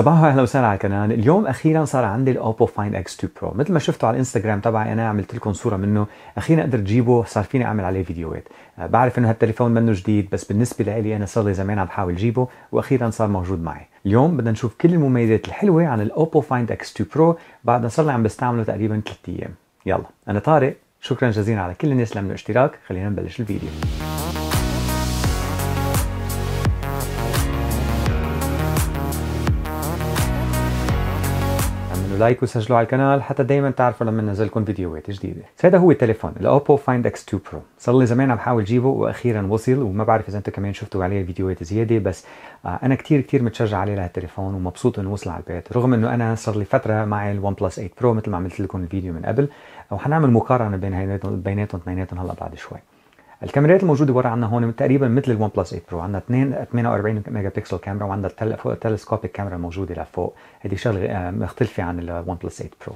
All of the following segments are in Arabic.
صباح اهلا وسهلا على القناه اليوم اخيرا صار عندي الاوبو فاين اكس 2 برو مثل ما شفتوا على الانستغرام تبعي انا عملت لكم صوره منه اخيرا قدرت جيبه صار فيني اعمل عليه فيديوهات أه، بعرف انه هالتليفون منه جديد بس بالنسبه لي انا صار لي زمان عم بحاول جيبه واخيرا صار موجود معي اليوم بدنا نشوف كل المميزات الحلوه عن الاوبو فايند اكس 2 برو بعد صار لي عم بستعمله تقريبا 3 ايام يلا انا طارق شكرا جزيلا على كل الناس اللي عملوا اشتراك خلينا نبلش الفيديو لايك وسجلوا على القناه حتى دايما تعرفوا لما ننزلكم فيديوهات جديده هذا هو التليفون الاوبو فايند اكس 2 برو صار لي زمان عم حاول جيبه واخيرا وصل وما بعرف اذا انتم كمان شفتوا عليه فيديوهات زياده بس آه، انا كثير كثير متشجع عليه لهالتليفون ومبسوط انه وصل على البيت رغم انه انا صار لي فتره معي الون بلس 8 برو مثل ما عملت لكم الفيديو من قبل وحنعمل مقارنه بين بيناتهم اثنيناتهم هلا بعد شوي الكاميرات الموجوده ورا عندنا هون تقريبا مثل الون بلس 8 برو عندنا 2 48 ميجا بكسل كاميرا وعندنا التلسكوبيك كاميرا الموجوده لفوق هذه شغله آه، مختلفه عن الون بلس 8 برو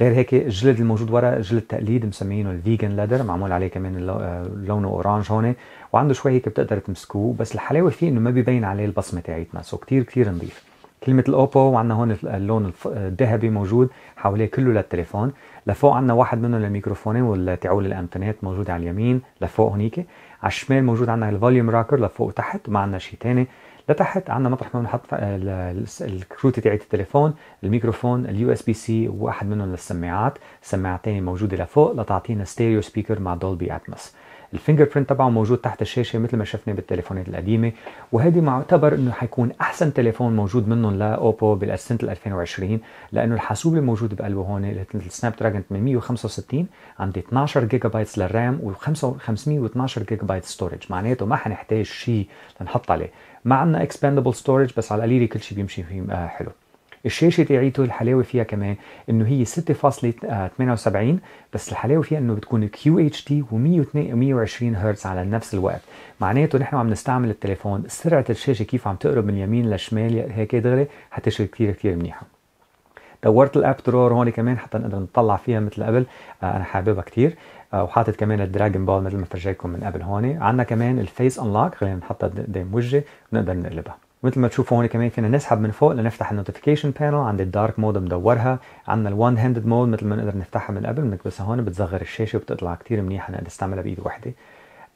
غير هيك الجلد الموجود ورا جلد تقليد مسمينه الفيجن لادر معمول عليه كمان آه، لونه اورانج هون وعنده شوي هيك بتقدر تمسكوه بس الحلاوه فيه انه ما بيبين عليه البصمه تاعتنا سو كثير كثير نظيف كلمة الأوبو وعندنا هون اللون الذهبي موجود حواليه كله للتليفون لفوق عندنا واحد منهم للميكروفونين والتعول الأنتنات موجود على اليمين لفوق هنيك على الشمال موجود عندنا الفوليوم راكر لفوق وتحت ما عندنا شيء ثاني لتحت عندنا مطرح ما بنحط الكروت تاعت التليفون الميكروفون اليو اس بي سي واحد منهم للسماعات سماعتين موجوده لفوق لتعطينا ستيريو سبيكر مع دولبي اتموس الفينجر برنت تبعه موجود تحت الشاشه مثل ما شفنا بالتليفونات القديمه وهذه معتبر انه حيكون احسن تليفون موجود منهم لاوبو بالسنه 2020 لانه الحاسوب الموجود بقلبه هون السناب دراجون 865 عندي 12 جيجا بايتس للرام و512 جيجا بايت ستورج معناته ما حنحتاج شيء لنحط عليه ما عندنا اكسباندبل ستورج بس على القليله كل شيء بيمشي فيه آه، حلو الشاشه تاعيته الحلاوه فيها كمان انه هي 6.78 بس الحلاوه فيها انه بتكون كيو اتش دي و120 هرتز على نفس الوقت معناته نحن عم نستعمل التليفون سرعه الشاشه كيف عم تقرب من اليمين للشمال هيك دغري حتشتغل كثير كثير منيحه دورت الاب درور هون كمان حتى نقدر نطلع فيها مثل قبل آه، انا حاببها كثير وحاطط كمان الدراجون بول مثل ما فرجيكم من قبل هون عندنا كمان الفيس انلوك خلينا نحطها قدام وجهي ونقدر نقلبها مثل ما تشوفوا هون كمان فينا نسحب من فوق لنفتح النوتيفيكيشن بانل عند الدارك مود مدورها عندنا الوان هاندد مود مثل ما نقدر نفتحها من قبل بنكبسها هون بتصغر الشاشه وبتطلع كثير منيحه نقدر نستعملها بايد وحده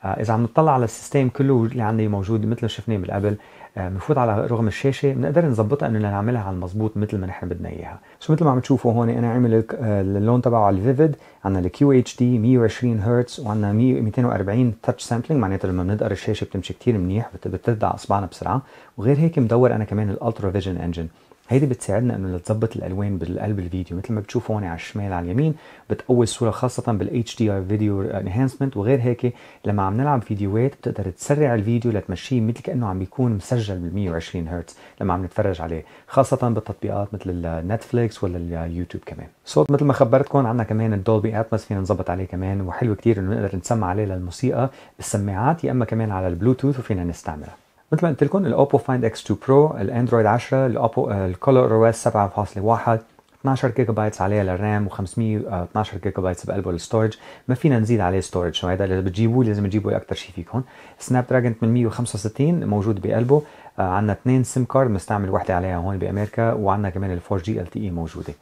آه، اذا عم نطلع على السيستم كله اللي عندي موجود مثل ما شفناه بالقبل آه، بنفوت على رغم الشاشه بنقدر نظبطها انه نعملها على المضبوط مثل ما نحن بدنا اياها شو مثل ما عم تشوفوا هون انا عامل اللون تبعه على الفيفيد عندنا الكيو اتش دي 120 هرتز وعندنا 240 تاتش سامبلينج معناتها لما بنقدر الشاشه بتمشي كثير منيح بتدعى اصبعنا بسرعه وغير هيك مدور انا كمان الالترا فيجن انجن هيدي بتساعدنا انه نتظبط الالوان بالقلب الفيديو مثل ما بتشوفوا هون على الشمال على اليمين بتقوي الصوره خاصه بال دي اي فيديو انهانسمنت وغير هيك لما عم نلعب فيديوهات بتقدر تسرع الفيديو لتمشيه مثل كانه عم بيكون مسجل بال 120 هرتز لما عم نتفرج عليه خاصه بالتطبيقات مثل النتفليكس ولا اليوتيوب كمان صوت مثل ما خبرتكم عندنا كمان الدولبي اتمس فينا نظبط عليه كمان وحلو كثير انه نقدر نسمع عليه للموسيقى بالسماعات يا اما كمان على البلوتوث وفينا نستعملها مثل ما قلت لكم الاوبو فايند اكس 2 برو الاندرويد 10 الاوبو الكولر او اس 7.1 12 جيجا بايتس عليها للرام و512 جيجا بايتس بقلبه الستورج ما فينا نزيد عليه ستورج شو هذا اللي بتجيبوه لازم تجيبوه اكثر شيء فيكم سناب دراجون 865 موجود بقلبه آه، عندنا اثنين سيم كارد مستعمل وحده عليها هون بامريكا وعندنا كمان ال 4 جي ال تي اي موجوده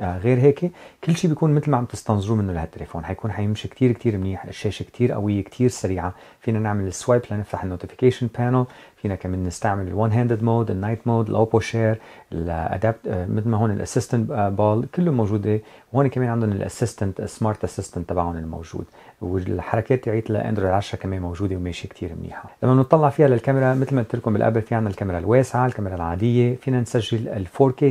آه غير هيك كل شيء بيكون مثل ما عم تستنظروا منه لهالتليفون حيكون حيمشي كثير كثير منيح الشاشه كثير قويه كثير سريعه فينا نعمل السوايب لنفتح النوتيفيكيشن بانل فينا كمان نستعمل الون هاندد مود النايت مود الاوبو شير الادابت مثل ما هون الاسيستنت بال آه، كله موجوده وهون كمان عندهم الاسيستنت السمارت اسيستنت تبعهم الموجود والحركات تاعت الاندرويد 10 كمان موجوده وماشيه كثير منيحه لما بنطلع فيها للكاميرا مثل ما قلت لكم بالقبل في عندنا الكاميرا الواسعه الكاميرا العاديه فينا نسجل ال 4K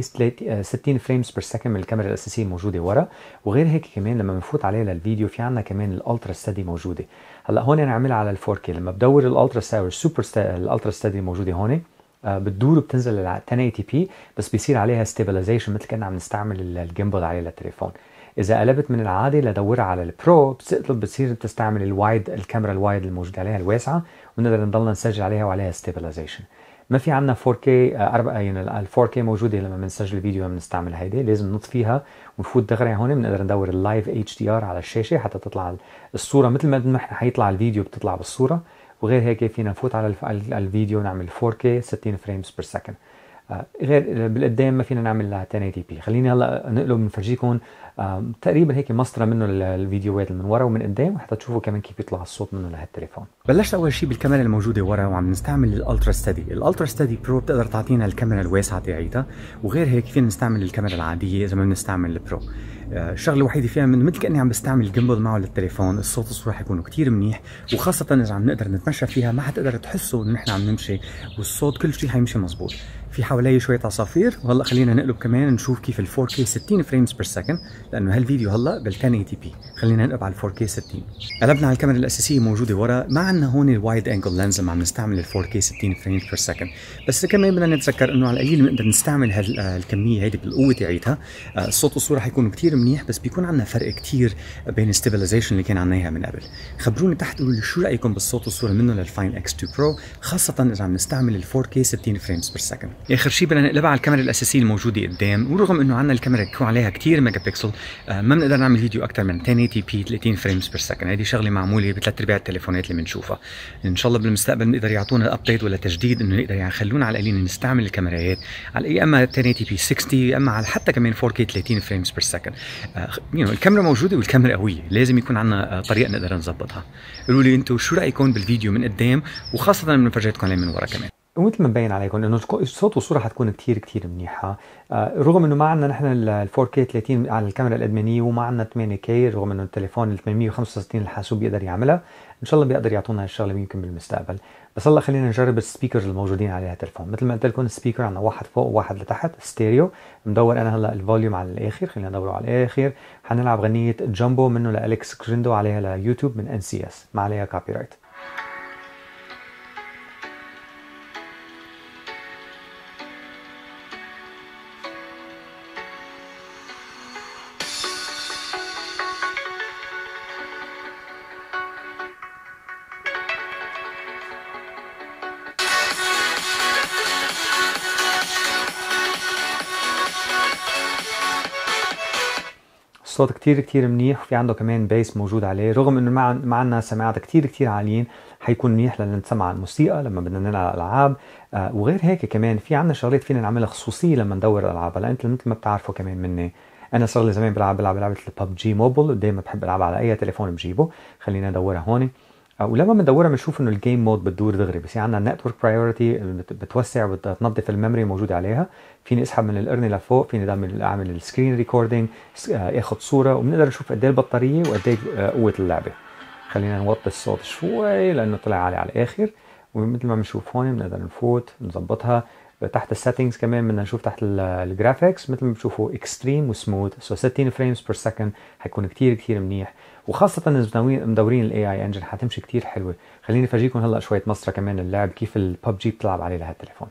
60 فريمز بير سكند من الكاميرا الاساسيه الموجوده ورا وغير هيك كمان لما بنفوت عليها للفيديو في عندنا كمان الالترا ستدي موجوده هلا هون انا عاملها على ال 4K لما بدور الالترا ستار السوبر الالترا ستادي موجوده هون آه، بتدور وبتنزل على 1080 p بس بيصير عليها ستابلايزيشن مثل كأننا عم نستعمل الجيمبل عليه للتليفون اذا قلبت من العادي لدورها على البرو بتقلب بتصير بتستعمل الوايد الكاميرا الوايد الموجوده عليها الواسعه ونقدر نضلنا نسجل عليها وعليها ستابلايزيشن ما في عندنا 4K آه، أربعة يعني ال 4K موجودة لما بنسجل فيديو بنستعمل هيدي لازم نطفيها ونفوت دغري هون بنقدر ندور اللايف اتش دي ار على الشاشة حتى تطلع الصورة مثل ما نحن حيطلع الفيديو بتطلع بالصورة وغير هيك فينا نفوت على الفيديو نعمل 4K 60 فريمز بير سكند آه، غير آه، بالقدام ما فينا نعمل لها 1080 بي خليني هلا نقلب نفرجيكم آه، تقريبا هيك مصدر منه الفيديوهات من ورا ومن قدام وحتى تشوفوا كمان كيف بيطلع الصوت منه لهالتليفون بلشت اول شيء بالكاميرا الموجوده ورا وعم نستعمل الالترا ستدي الالترا ستدي برو بتقدر تعطينا الكاميرا الواسعه تاعيتها وغير هيك فينا نستعمل الكاميرا العاديه اذا ما بنستعمل البرو الشغله الوحيده فيها من مثل كاني عم بستعمل جيمبل معه للتليفون الصوت والصوره حيكونوا كثير منيح وخاصه اذا عم نقدر نتمشى فيها ما حتقدر تحسوا انه نحن عم نمشي والصوت كل شيء حيمشي مزبوط في حوالي شويه عصافير وهلا خلينا نقلب كمان نشوف كيف ال 4K 60 فريمز بير سكند لانه هالفيديو هلا بال 1080 بي خلينا نقلب على ال 4K 60 قلبنا على الكاميرا الاساسيه موجوده ورا ما عندنا هون الوايد انجل لينز لما عم نستعمل ال 4K 60 فريمز بير سكند بس كمان بدنا نتذكر انه على القليل بنقدر نستعمل هالكميه آه، هيدي بالقوه تاعيتها آه، الصوت والصوره حيكونوا كثير منيح بس بيكون عندنا فرق كثير بين الستابلايزيشن اللي كان عندنا اياها من قبل خبروني تحت قولوا لي شو رايكم بالصوت والصوره منه للفاين اكس 2 برو خاصه اذا عم نستعمل ال 4K 60 فريمز بير سكند اخر شيء بدنا نقلبها على الكاميرا الاساسيه الموجوده قدام ورغم انه عندنا الكاميرا بيكون عليها كثير ميجا بكسل آه، ما بنقدر نعمل فيديو اكثر من 1080 بي 30 فريمز بير سكند هذه شغله معموله بثلاث ارباع التليفونات اللي بنشوفها ان شاء الله بالمستقبل بنقدر يعطونا ابديت ولا تجديد انه نقدر يخلونا يعني على القليل نستعمل الكاميرات على اما 1080 بي 60 اما على حتى كمان 4K 30 فريمز بير سكند آه، الكاميرا موجوده والكاميرا قويه لازم يكون عندنا طريقه نقدر نظبطها قولوا لي انتم شو رايكم بالفيديو من قدام وخاصه من فرجيتكم من ورا كمان ومثل ما مبين عليكم انه الصوت والصوره حتكون كثير كثير منيحه آه، رغم انه ما عندنا نحن ال 4K 30 على الكاميرا الادمانيه وما عندنا 8K رغم انه التليفون ال 865 الحاسوب بيقدر يعملها ان شاء الله بيقدر يعطونا هالشغله يمكن بالمستقبل بس هلا خلينا نجرب السبيكرز الموجودين على التليفون مثل ما قلت لكم السبيكر عندنا واحد فوق وواحد لتحت ستيريو مدور انا هلا الفوليوم على الاخر خلينا ندوره على الاخر حنلعب غنيه جامبو منه لالكس كريندو عليها ليوتيوب من ان سي اس ما عليها كوبي رايت صوت كتير كتير منيح وفي عنده كمان بيس موجود عليه رغم انه ما عندنا سماعات كتير كتير عاليين حيكون منيح لنسمع الموسيقى لما بدنا نلعب العاب آه وغير هيك كمان في عندنا شغلات فينا نعملها خصوصيه لما ندور الالعاب هلا انت مثل ما بتعرفوا كمان مني انا صار لي زمان بلعب بلعب لعبه الببجي موبل ودائما بحب العب على اي تليفون بجيبه خلينا ادورها هون ولما بندورها بنشوف انه الجيم مود بتدور دغري بصير يعني عندنا النتورك برايورتي بتوسع بتنظف الميموري موجودة عليها فيني اسحب من القرنه لفوق فيني اعمل اعمل السكرين آه، ريكوردينج اخذ صوره وبنقدر نشوف قد ايه البطاريه وقد ايه قوه اللعبه خلينا نوطي الصوت شوي لانه طلع عالي على الاخر ومثل ما بنشوف هون بنقدر نفوت نظبطها تحت السيتنجز كمان بدنا نشوف تحت الجرافيكس مثل ما بتشوفوا اكستريم وسموث سو 60 فريمز بير سكند حيكون كثير كثير منيح وخاصه مدورين الاي اي انجن حتمشي كتير حلوه خليني افرجيكم هلا شويه مصرة كمان اللعب كيف الببجي بتلعب عليه لهالتليفون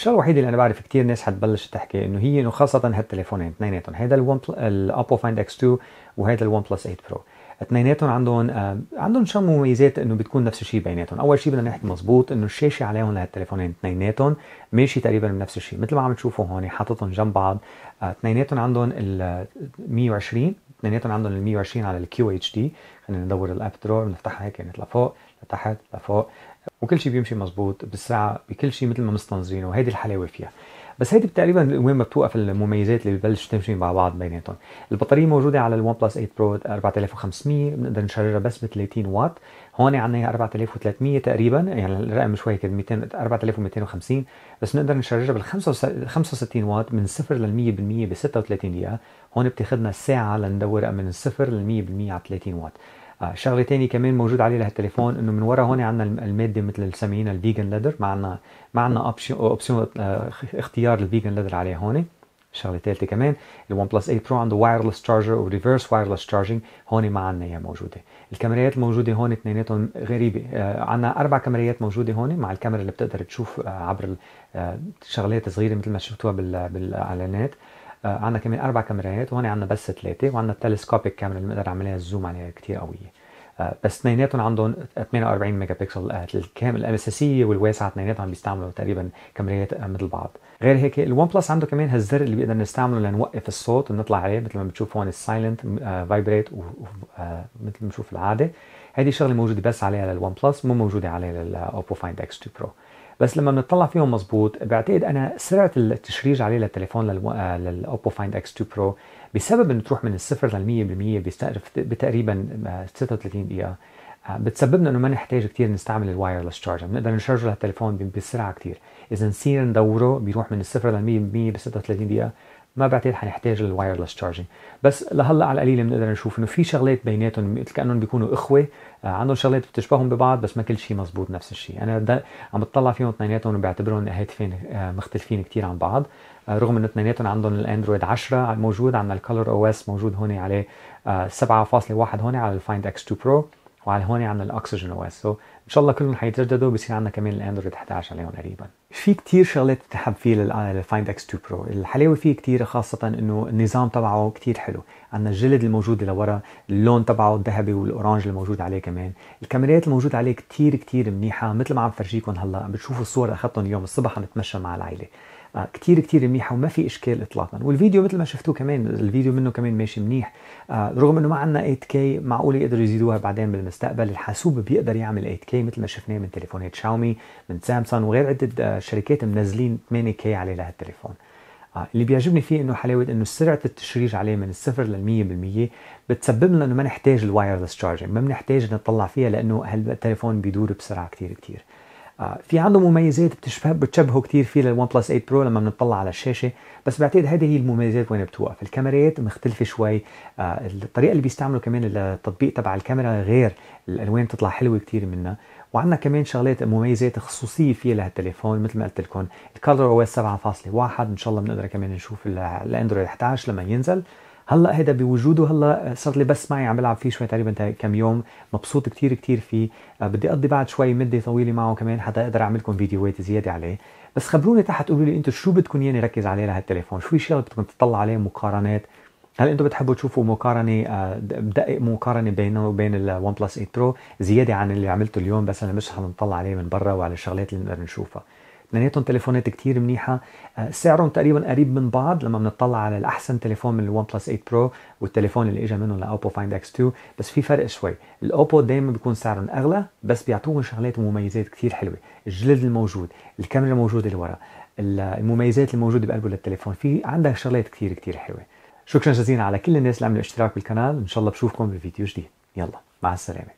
الشغله الوحيده اللي انا بعرف كثير ناس حتبلش تحكي انه هي انه خاصه هالتليفونين اثنيناتهم هذا الون الابو فايند اكس 2 وهذا الون بلس 8 برو اثنيناتهم عندهم آه، عندهم شو مميزات انه بتكون نفس الشيء بيناتهم، اول شيء بدنا نحكي مزبوط انه الشاشه عليهم لهالتليفونين اثنيناتهم ماشي تقريبا بنفس الشيء، مثل ما عم تشوفوا هون حاططهم جنب بعض، آه، اثنيناتهم عندهم ال 120 اثنيناتهم عندهم ال 120 على الكيو اتش دي، خلينا ندور الاب درور بنفتحها هيك نطلع يعني فوق لتحت لفوق وكل شيء بيمشي مزبوط بالساعه بكل شيء مثل ما مستنظرينه وهيدي الحلاوه فيها بس هيدي تقريبا وين ما بتوقف المميزات اللي ببلش تمشي مع بعض بيناتهم البطاريه موجوده على الون بلس 8 برو 4500 بنقدر نشارجها بس ب 30 واط هون عندنا 4300 تقريبا يعني الرقم شوي كده 200 4250 بس بنقدر نشارجها بال 65 واط من 0 لل 100% ب 36 دقيقه هون بتاخذنا ساعه لندور من 0 لل 100% على 30 واط آه، شغله ثانيه كمان موجود عليه لهالتليفون انه من ورا هون عندنا الماده مثل اللي سمينا الفيجن ليدر ما عندنا ما عندنا اوبشن اختيار الفيجن ليدر عليه هون شغله ثالثه كمان الون بلس 8 برو عنده وايرلس تشارجر وريفرس وايرلس تشارجنج هون ما عندنا اياها موجوده الكاميرات الموجوده هون اثنيناتهم غريبه آه عندنا اربع كاميرات موجوده هون مع الكاميرا اللي بتقدر تشوف آه عبر آه شغلات صغيره مثل ما شفتوها بالاعلانات آه، عندنا كمان اربع كاميرات وهون عندنا بس ثلاثه وعندنا التلسكوبيك كاميرا اللي بنقدر نعملها الزوم عليها كثير قويه آه، بس اثنيناتهم عندهم 48 ميجا بكسل الكامل الاساسيه والواسعه اثنيناتهم عم بيستعملوا تقريبا كاميرات آه، مثل بعض غير هيك الون بلس عنده كمان هالزر اللي بيقدر نستعمله لنوقف الصوت ونطلع عليه مثل ما بتشوف هون السايلنت فايبريت مثل ما بنشوف العاده هذه شغله موجوده بس عليها للون بلس مو موجوده عليها للاوبو فايند اكس 2 برو بس لما بنطلع فيهم مزبوط بعتقد انا سرعه التشريج عليه للتليفون للاوبو فايند اكس 2 برو بسبب انه تروح من الصفر لل 100% بيستغرق بتقريبا 36 آه، دقيقه آه، بتسببنا انه ما نحتاج كثير نستعمل الوايرلس تشارجر بنقدر نشارجه للتليفون بسرعه كثير اذا نصير ندوره بيروح من الصفر لل 100% ب 36 دقيقه ما بعتقد حنحتاج الوايرلس تشارجنج بس لهلا على القليله بنقدر نشوف انه في شغلات بيناتهم مثل كانهم بيكونوا اخوه آه، عندهم شغلات بتشبههم ببعض بس ما كل شيء مزبوط نفس الشيء انا عم بطلع فيهم اثنيناتهم وبعتبرهم هاتفين آه، مختلفين كثير عن بعض آه، رغم انه اثنيناتهم عندهم الاندرويد 10 موجود عندنا الكلر او اس موجود هون عليه 7.1 هون على الفايند اكس 2 برو وعلى هون عندنا الاكسجين او اس سو ان شاء الله كلهم حيتجددوا بصير عندنا كمان الاندرويد 11 عليهم قريبا في كتير شغلات تحب فيه للفايند اكس 2 برو الحلاوه فيه كتير خاصه انه النظام تبعه كتير حلو عندنا الجلد الموجود لورا اللون تبعه الذهبي والاورانج الموجود عليه كمان الكاميرات الموجود عليه كتير كتير منيحه مثل ما عم فرجيكم هلا عم بتشوفوا الصور اخذتهم اليوم الصبح عم مع العائله آه، كتير كتير منيحه وما في اشكال اطلاقا والفيديو مثل ما شفتوه كمان الفيديو منه كمان ماشي منيح آه، رغم انه ما عندنا 8K معقول يقدروا يزيدوها بعدين بالمستقبل الحاسوب بيقدر يعمل 8K مثل ما شفناه من تليفونات شاومي من سامسونج وغير عده آه، شركات منزلين 8K عليه لهالتليفون اللي بيعجبني فيه انه حلاوه انه سرعه التشريج عليه من الصفر لل 100% بتسبب لنا انه ما نحتاج الوايرلس تشارجنج ما بنحتاج نطلع فيها لانه هالتليفون بيدور بسرعه كتير كتير آه، في عنده مميزات بتشبه بتشبهه كثير فيه للون بلس 8 برو لما بنطلع على الشاشه بس بعتقد هذه هي المميزات وين بتوقف الكاميرات مختلفه شوي آه، الطريقه اللي بيستعملوا كمان التطبيق تبع الكاميرا غير الالوان بتطلع حلوه كثير منها وعندنا كمان شغلات مميزات خصوصيه فيها لهالتليفون مثل ما قلت لكم الكالر او اس 7.1 ان شاء الله بنقدر كمان نشوف الاندرويد 11 لما ينزل هلا هيدا بوجوده هلا صار لي بس معي عم بلعب فيه شوي تقريبا كم يوم مبسوط كثير كثير فيه آه، بدي اقضي بعد شوي مده طويله معه كمان حتى اقدر اعمل لكم فيديوهات زياده عليه بس خبروني تحت قولوا لي انتم شو بدكم ياني ركز عليه لهالتليفون شو الشغل بدكم تطلع عليه مقارنات هل انتم بتحبوا تشوفوا مقارنه بدقق آه، مقارنه بينه وبين الون بلس 8 برو زياده عن اللي عملته اليوم بس انا مش حنطلع عليه من برا وعلى الشغلات اللي نقدر نشوفها اثنيناتهم تليفونات كتير منيحه آه، سعرهم تقريبا قريب من بعض لما بنطلع على الاحسن تليفون من الون بلس 8 برو والتليفون اللي اجى منهم لاوبو فايند اكس 2 بس في فرق شوي الاوبو دائما بيكون سعرهم اغلى بس بيعطوهم شغلات ومميزات كتير حلوه الجلد الموجود الكاميرا الموجوده اللي ورا المميزات الموجوده بقلبه للتليفون في عندك شغلات كتير كتير حلوه شكرا جزيلا على كل الناس اللي عملوا اشتراك بالقناه ان شاء الله بشوفكم بفيديو جديد يلا مع السلامه